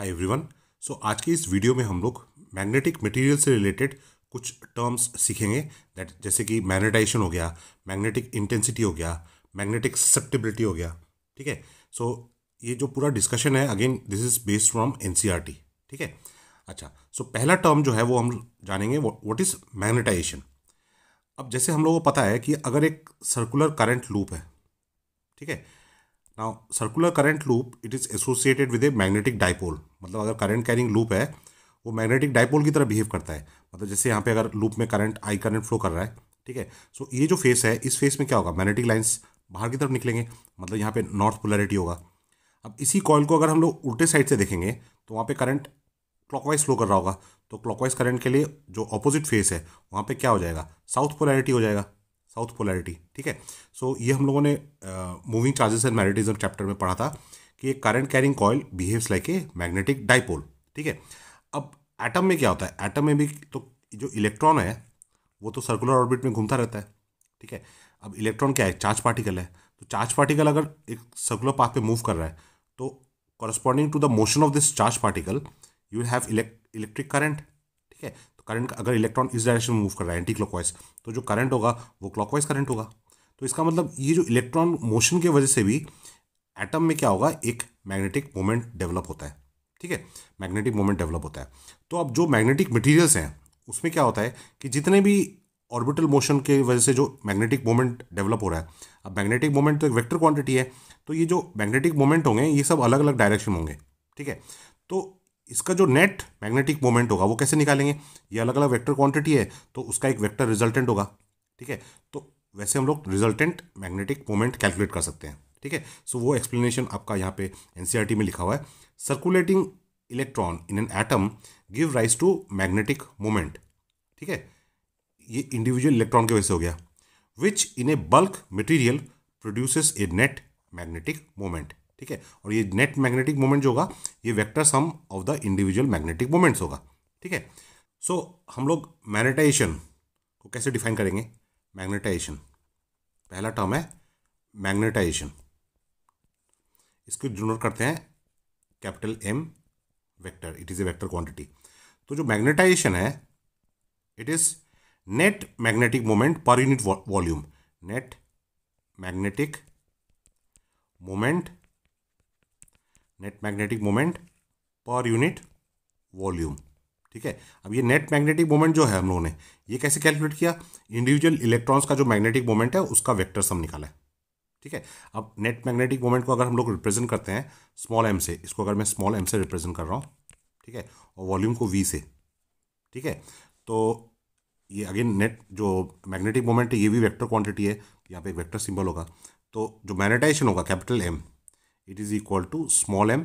Hi everyone so आज की इस वीडियो में हम लोग मैग्नेटिक मटेरियल से रिलेटेड कुछ टर्म्स सीखेंगे दैट जैसे कि मैग्नेटाइजेशन हो गया मैग्नेटिक इंटेंसिटी हो गया मैग्नेटिक सेप्टेबिलिटी हो गया ठीक है सो so, ये जो पूरा डिस्कशन है again this is based from an ठीक है अच्छा सो so, पहला टर्म जो है वो हम जानेंगे वॉट इज़ मैग्नेटाइजेशन अब जैसे हम लोगों को पता है कि अगर एक सर्कुलर करंट लूप है ठीक है now circular current loop it is associated with a magnetic dipole मतलब अगर करंट कैरिंग लूप है वो मैग्नेटिक डाइपोल की तरह बिहेव करता है मतलब जैसे यहाँ पे अगर लूप में करंट आई करंट फ्लो कर रहा है ठीक है सो ये जो फेस है इस फेस में क्या होगा मैग्नेटिक लाइन्स बाहर की तरफ निकलेंगे मतलब यहाँ पे नॉर्थ पोलरिटी होगा अब इसी कॉयल को अगर हम लोग उल्टे साइड से देखेंगे तो वहाँ पे करंट क्लॉकवाइज फ्लो कर रहा होगा तो क्लॉकवाइज करंट के लिए जो ऑपोजिट फेस है वहाँ पे क्या हो जाएगा साउथ पोलैरिटी हो जाएगा साउथ पोलैरिटी ठीक है सो so, ये हम लोगों ने moving charges and magnetism chapter में पढ़ा था कि एक current carrying coil behaves like a magnetic dipole ठीक है अब एटम में क्या होता है एटम में भी तो जो इलेक्ट्रॉन है वो तो सर्कुलर ऑर्बिट में घूमता रहता है ठीक है अब इलेक्ट्रॉन क्या है चार्ज पार्टिकल है तो चार्ज पार्टिकल अगर एक सर्कुलर पाथ पे मूव कर रहा है तो corresponding to the motion of this charge particle you have electric current ठीक है तो करंट अगर इलेक्ट्रॉन इस डायरेक्शन में मूव कर रहा है एंटी क्लॉकवाइज तो जो करंट होगा वो क्लॉकवाइज करंट होगा तो इसका मतलब ये जो इलेक्ट्रॉन मोशन की वजह से भी एटम में क्या होगा एक मैग्नेटिक मोमेंट डेवलप होता है ठीक है मैग्नेटिक मोमेंट डेवलप होता है तो अब जो मैग्नेटिक मटेरियल्स हैं उसमें क्या होता है कि जितने भी ऑर्बिटल मोशन के वजह से जो मैग्नेटिक मोमेंट डेवलप हो रहा है अब मैग्नेटिक मोमेंट तो एक वेक्टर क्वांटिटी है तो ये जो मैग्नेटिक मोमेंट होंगे ये सब अलग अलग डायरेक्शन होंगे ठीक है तो इसका जो नेट मैग्नेटिक मोमेंट होगा वो कैसे निकालेंगे ये अलग अलग वेक्टर क्वांटिटी है तो उसका एक वेक्टर रिजल्टेंट होगा ठीक है तो वैसे हम लोग रिजल्टेंट मैग्नेटिक मोमेंट कैलकुलेट कर सकते हैं ठीक है सो वो एक्सप्लेनेशन आपका यहाँ पे एन e में लिखा हुआ है circulating electron in an atom give rise to magnetic moment ठीक है ये इंडिविजुअल इलेक्ट्रॉन के वजह से हो गया which in a bulk material produces a net magnetic moment ठीक है और ये नेट मैग्नेटिक मोमेंट जो होगा ये vector sum of the individual magnetic moments होगा ठीक है सो हम लोग मैग्नेटाइजेशन को कैसे डिफाइन करेंगे मैग्नेटाइजेशन पहला टर्म है मैग्नेटाइजेशन इसको डिनोट करते हैं capital M vector it is a vector quantity तो जो मैग्नेटाइजेशन है it is net magnetic moment per unit volume net magnetic moment net magnetic moment per unit volume ठीक है अब ये नेट मैग्नेटिक मोमेंट जो है हम लोगों ने ये कैसे कैलकुलेट किया इंडिविजुअल इलेक्ट्रॉन्स का जो मैग्नेटिक मोमेंट है उसका वेक्टर सम निकाला है ठीक है अब नेट मैग्नेटिक मोमेंट को अगर हम लोग रिप्रेजेंट करते हैं स्मॉल एम से इसको अगर मैं स्मॉल एम से रिप्रेजेंट कर रहा हूँ ठीक है और वॉल्यूम को वी से ठीक है तो ये अगेन नेट जो मैग्नेटिक मोमेंट है ये भी वेक्टर क्वांटिटी है यहाँ पे एक वेक्टर सिंबल होगा तो जो मैग्नेटाइजेशन होगा capital M it is equal to small m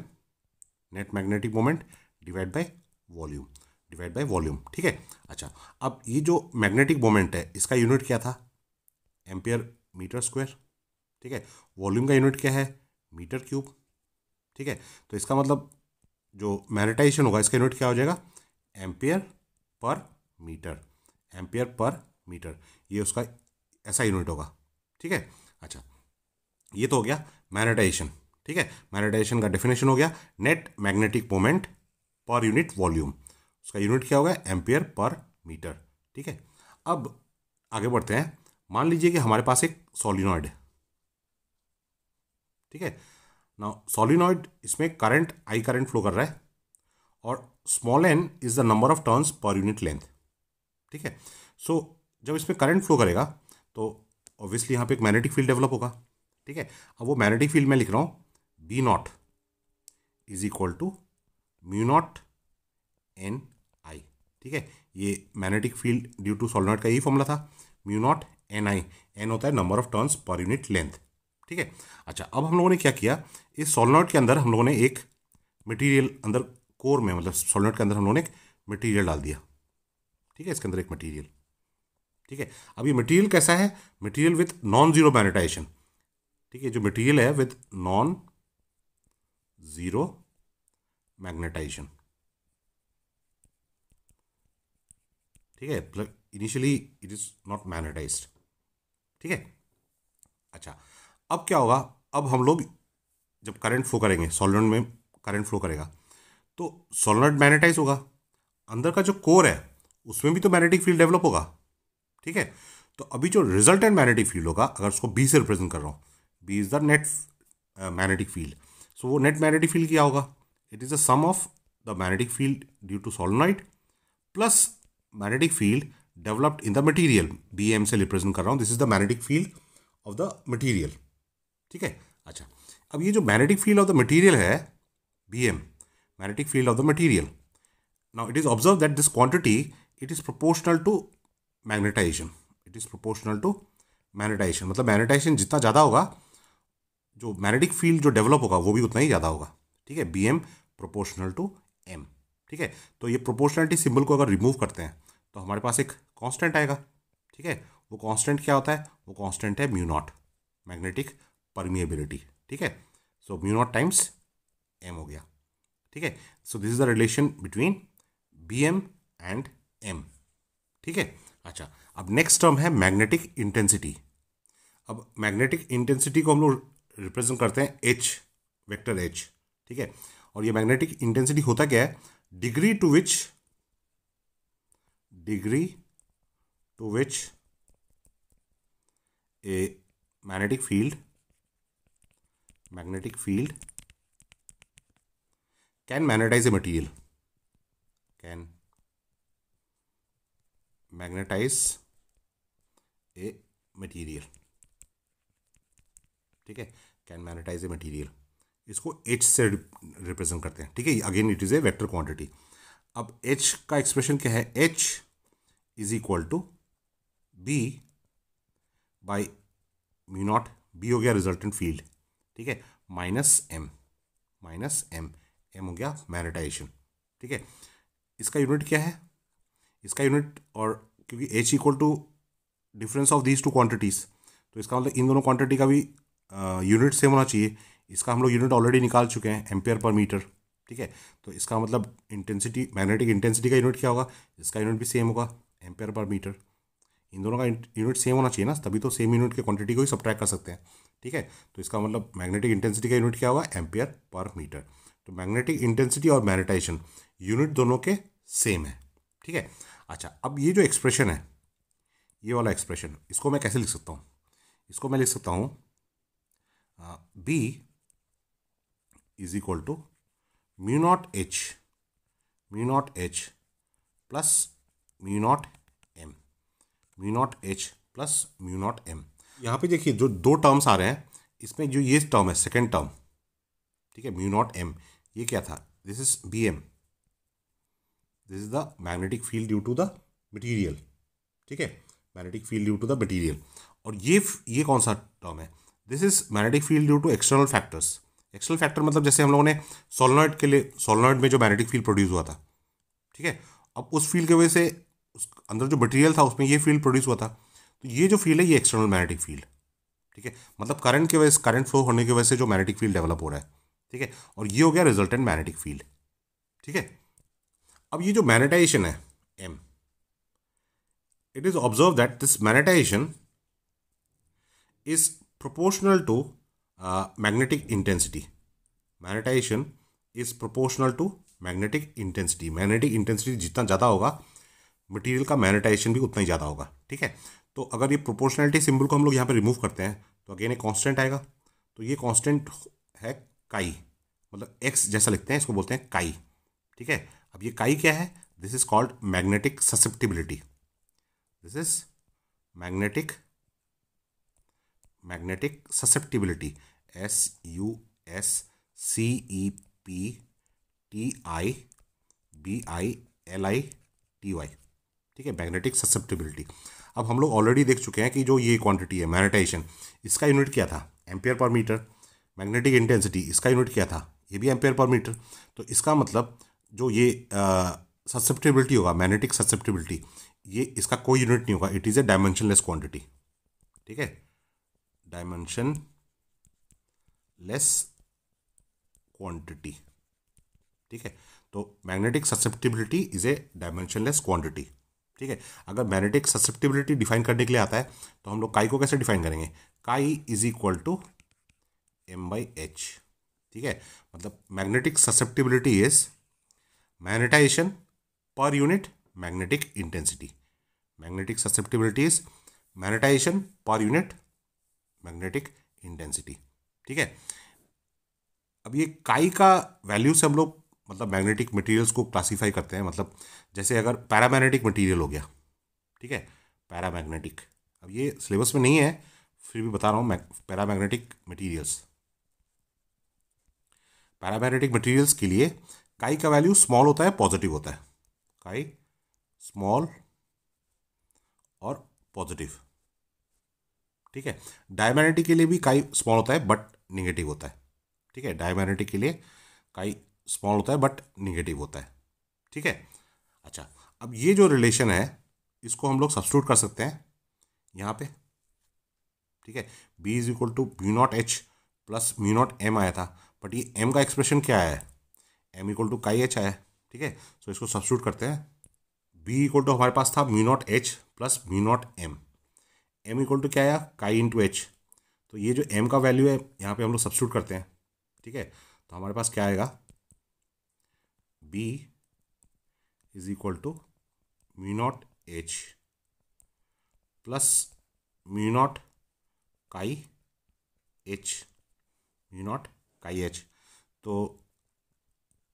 net magnetic moment divide by volume divide by volume ठीक है अच्छा अब ये जो मैग्नेटिक मोमेंट है इसका यूनिट क्या था एम्पियर मीटर स्क्वायर ठीक है वॉल्यूम का यूनिट क्या है मीटर क्यूब ठीक है तो इसका मतलब जो मैग्नेटाइजेशन होगा इसका यूनिट क्या हो जाएगा ampere per metre ampere per metre ये उसका ऐसा यूनिट होगा ठीक है अच्छा ये तो हो गया मैग्नेटाइजेशन ठीक है मैग्नेटाइजेशन का डेफिनेशन हो गया net magnetic moment per unit volume उसका यूनिट क्या होगा एम्पियर पर मीटर ठीक है अब आगे बढ़ते हैं मान लीजिए कि हमारे पास एक सोलिनॉइड है ठीक है ना सोलिनॉइड इसमें करंट आई करंट फ्लो कर रहा है और small N is the number of turns per unit length ठीक है सो जब इसमें करंट फ्लो करेगा तो ऑब्वियसली यहाँ पे एक मैग्नेटिक फील्ड डेवलप होगा ठीक है अब वो मैग्नेटिक फील्ड में लिख रहा हूँ b naught is equal to mu naught N I ठीक है ये magnetic field due to solenoid का यही फॉर्मूला था mu naught N I N होता है number of turns per unit length ठीक है अच्छा अब हम लोगों ने क्या किया इस सॉलिनॉइड के अंदर हम लोगों ने एक मटेरियल अंदर कोर में मतलब सॉलिनॉइड के अंदर हम लोगों ने एक मटेरियल डाल दिया ठीक है इसके अंदर एक मटीरियल ठीक है अब ये मटीरियल कैसा है material with non zero magnetisation ठीक है जो मटीरियल है विथ नॉन जीरो मैग्नेटाइजेशन ठीक है initially it is not magnetise ठीक है अच्छा अब क्या होगा अब हम लोग जब करंट फ्लो करेंगे सॉलिड में करंट फ्लो करेगा तो सॉलिड मैग्नेटाइज होगा अंदर का जो कोर है उसमें भी तो मैग्नेटिक फील्ड डेवलप होगा ठीक है तो अभी जो रिजल्टेंट मैग्नेटिक फील्ड होगा अगर उसको बी से रिप्रेजेंट कर रहा हूँ B is the net magnetic field so वो नेट मैग्नेटिक फील्ड क्या होगा it is the sum of the magnetic field due to solenoid plus magnetic field developed in the material B M से represent कर रहा हूँ this is the magnetic field of the material ठीक है अच्छा अब ये जो magnetic field of the material है B M magnetic field of the material now it is observe that this quantity it is proportional to magnetisation it is proportional to magnetisation मतलब magnetisation जितना ज़्यादा होगा जो मैग्नेटिक फील्ड जो develop होगा वो भी उतना ही ज़्यादा होगा ठीक है B M proportional to M ठीक है तो ये प्रोपोर्शनलिटी सिंबल को अगर रिमूव करते हैं तो हमारे पास एक कांस्टेंट आएगा ठीक है वो कांस्टेंट क्या होता है वो कांस्टेंट है म्यू नॉट मैग्नेटिक परमिएबिलिटी ठीक है so mu naught times M हो गया ठीक है so this is the relation between B M and M ठीक है अच्छा अब नेक्स्ट टर्म है मैग्नेटिक इंटेंसिटी अब मैग्नेटिक इंटेंसिटी को हम लोग रिप्रेजेंट करते हैं एच वेक्टर एच ठीक है और ये मैग्नेटिक इंटेंसिटी होता क्या है degree to which degree to which a magnetic field magnetic field can magnetise a material can magnetise a material ठीक है कैन मैनेटाइज ए मटीरियल इसको एच से रिप्रेजेंट करते हैं ठीक है again it is a vector quantity अब H का एक्सप्रेशन क्या है H is equal to B by mu naught B हो गया रिजल्टेंट फील्ड ठीक है minus M minus M M हो गया मैनेटाइजेशन ठीक है इसका यूनिट क्या है इसका यूनिट और क्योंकि H equal to difference of these two quantities तो इसका मतलब इन दोनों क्वांटिटी का भी यूनिट सेम होना चाहिए इसका हम लोग यूनिट ऑलरेडी निकाल चुके हैं एम्पेयर पर मीटर ठीक है तो इसका मतलब इंटेंसिटी मैग्नेटिक इंटेंसिटी का यूनिट क्या होगा इसका यूनिट भी सेम होगा एम्पेयर पर मीटर इन दोनों का यूनिट सेम होना चाहिए ना तभी तो सेम यूनिट के क्वांटिटी को ही सब्ट्रैक्ट कर सकते हैं ठीक है तो इसका मतलब मैग्नेटिक इंटेंसिटी का यूनिट क्या होगा एम्पेयर पर मीटर तो मैग्नेटिक इंटेंसिटी और मैग्नेटाइजेशन यूनिट दोनों के सेम है ठीक है अच्छा अब ये जो एक्सप्रेशन है ये वाला एक्सप्रेशन इसको मैं कैसे लिख सकता हूँ इसको मैं लिख सकता हूँ Uh, B is equal to mu naught H mu naught H plus mu naught M mu naught H plus mu naught M यहाँ पे देखिए जो दो टर्म्स आ रहे हैं इसमें जो ये टर्म है सेकेंड टर्म ठीक है म्यू नॉट एम ये क्या था this is B M this is the magnetic field due to the material ठीक है magnetic field due to the material और ये ये कौन सा टर्म है this is magnetic field due to external factors external factor मतलब जैसे हम लोगों ने सोलनॉइड के लिए सोलनॉइड में जो मैग्नेटिक फील्ड प्रोड्यूस हुआ था ठीक है अब उस फील्ड की वजह से उस अंदर जो मटेरियल था उसमें ये फील्ड प्रोड्यूस हुआ था तो ये जो फील्ड है ये एक्सटर्नल मैग्नेटिक फील्ड ठीक है मतलब करंट के वजह से करंट फ्लो होने की वजह से जो मैग्नेटिक फील्ड डेवलप हो रहा है ठीक है और ये हो गया रिजल्टेंट मैग्नेटिक फील्ड ठीक है अब ये जो मैग्नेटाइजेशन है M it is observe that this magnetisation is proportional to uh, magnetic intensity. Magnetization is proportional to magnetic intensity. Magnetic intensity जितना ज़्यादा होगा मटेरियल का मैग्नेटाइजेशन भी उतना ही ज़्यादा होगा ठीक है तो अगर ये प्रोपोर्शनलिटी सिंबल को हम लोग यहाँ पे रिमूव करते हैं तो अगेन एक कांस्टेंट आएगा तो ये कांस्टेंट है काई मतलब एक्स जैसा लिखते हैं इसको बोलते हैं काई ठीक है अब ये काई क्या है this is called magnetic susceptibility this is magnetic magnetic susceptibility S U S C E P T I B I L I T Y ठीक है मैग्नेटिक ससेप्टिबिलिटी अब हम लोग ऑलरेडी देख चुके हैं कि जो ये क्वांटिटी है मैग्नेटाइजेशन इसका यूनिट क्या था ampere per metre magnetic intensity इसका यूनिट क्या था ये भी एम्पेयर पर मीटर तो इसका मतलब जो ये ससेप्टिबिलिटी होगा मैग्नेटिक ससेप्टिबिलिटी ये इसका कोई यूनिट नहीं होगा it is a dimensionless quantity ठीक है dimension लेस क्वांटिटी ठीक है तो magnetic susceptibility is a dimensionless quantity ठीक है अगर मैग्नेटिक ससेप्टिबिलिटी डिफाइन करने के लिए आता है तो हम लोग काई को कैसे डिफाइन करेंगे chi is equal to M by H ठीक है मतलब magnetic susceptibility is magnetisation per unit magnetic intensity magnetic susceptibility is magnetisation per unit magnetic intensity ठीक है अब ये काई का वैल्यू से हम लोग मतलब मैग्नेटिक मटेरियल्स को क्लासीफाई करते हैं मतलब जैसे अगर पैरामैग्नेटिक मटेरियल हो गया ठीक है पैरामैग्नेटिक अब ये सिलेबस में नहीं है फिर भी बता रहा हूँ पैरामैग्नेटिक मटेरियल्स पैरामैग्नेटिक मटेरियल्स के लिए काई का वैल्यू स्मॉल होता है पॉजिटिव होता है काई स्मॉल और पॉजिटिव ठीक है डायमैग्नेटिक के लिए भी काई स्मॉल होता है बट निगेटिव होता है ठीक है डायमैग्नेटिक के लिए काई स्मॉल होता है बट निगेटिव होता है ठीक है अच्छा अब ये जो रिलेशन है इसको हम लोग सब्सट्रूट कर सकते हैं यहाँ पे ठीक है B is equal to mu naught H plus mu naught M आया था बट ये एम का एक्सप्रेशन क्या आया है M equal to chi H आया ठीक है सो इसको सब्सट्रूट करते हैं बी इक्वल टू हमारे पास था mu naught H plus mu naught M M equal to क्या आया काई इंटू एच तो ये जो एम का वैल्यू है यहाँ पे हम लोग सब्सिट्यूट करते हैं ठीक है तो हमारे पास क्या आएगा B is equal to mu naught H plus mu naught chi H mu naught chi H तो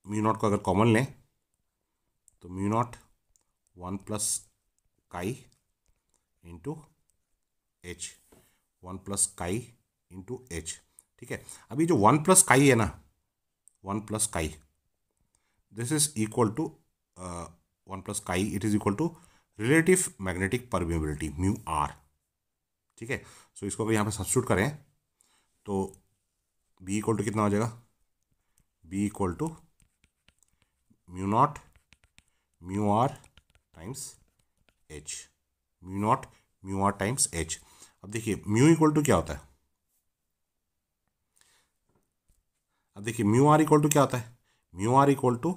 म्यू नॉट को अगर कॉमन लें तो mu naught one plus chi into H one plus chi into H ठीक है अभी जो one plus chi है ना one plus chi this is equal to one plus chi it is equal to relative magnetic permeability mu R ठीक है सो इसको अगर यहाँ पर सब्सिट्यूट करें तो बी इक्वल टू कितना हो जाएगा B equal to mu naught mu R times H mu naught mu R times H अब देखिए म्यू इक्वल टू क्या होता है अब देखिए म्यू आर इक्वल टू क्या होता है mu R equal to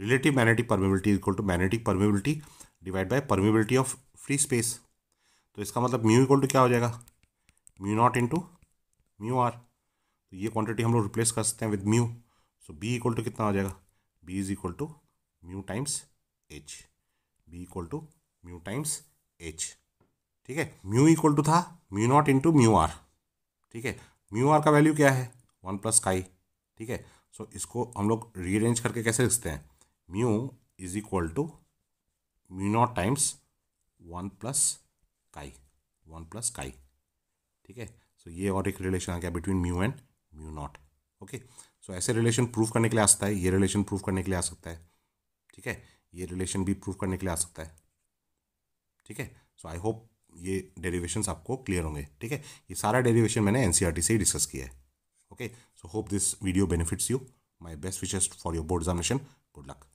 relative magnetic permeability equal to magnetic permeability divide by permeability of free space तो इसका मतलब म्यू इक्वल टू क्या हो जाएगा mu naught into mu R तो ये क्वांटिटी हम लोग रिप्लेस कर सकते हैं with mu so B equal to कितना हो जाएगा B is equal to mu times H B equal to mu times H ठीक है म्यू इक्वल टू था mu naught into mu R ठीक है म्यू आर का वैल्यू क्या है वन प्लस काई ठीक है सो इसको हम लोग रीअरेंज करके कैसे लिखते हैं mu is equal to mu naught times one plus chi one plus chi ठीक है सो ये और एक रिलेशन आ गया between mu and mu naught okay so ऐसे रिलेशन प्रूफ करने के लिए आ सकता है ये रिलेशन प्रूफ करने के लिए आ सकता है ठीक है ये रिलेशन भी प्रूफ करने के लिए आ सकता है ठीक है सो आई होप ये डेरिवेशन आपको क्लियर होंगे ठीक है ये सारा डेरिवेशन मैंने एन e से ही डिस्कस किया है okay so hope this video benefits you my best wishes for your board examination good luck